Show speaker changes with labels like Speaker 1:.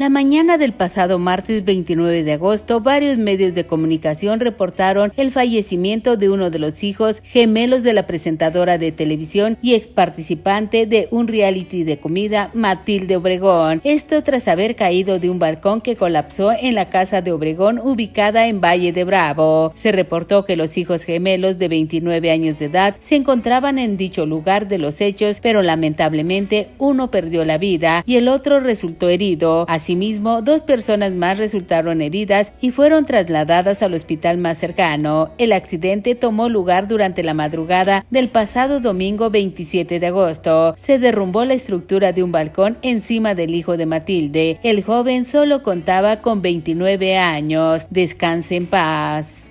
Speaker 1: La mañana del pasado martes 29 de agosto, varios medios de comunicación reportaron el fallecimiento de uno de los hijos gemelos de la presentadora de televisión y ex participante de un reality de comida, Matilde Obregón. Esto tras haber caído de un balcón que colapsó en la casa de Obregón ubicada en Valle de Bravo. Se reportó que los hijos gemelos de 29 años de edad se encontraban en dicho lugar de los hechos, pero lamentablemente uno perdió la vida y el otro resultó herido. Así Asimismo, dos personas más resultaron heridas y fueron trasladadas al hospital más cercano. El accidente tomó lugar durante la madrugada del pasado domingo 27 de agosto. Se derrumbó la estructura de un balcón encima del hijo de Matilde. El joven solo contaba con 29 años. Descanse en paz.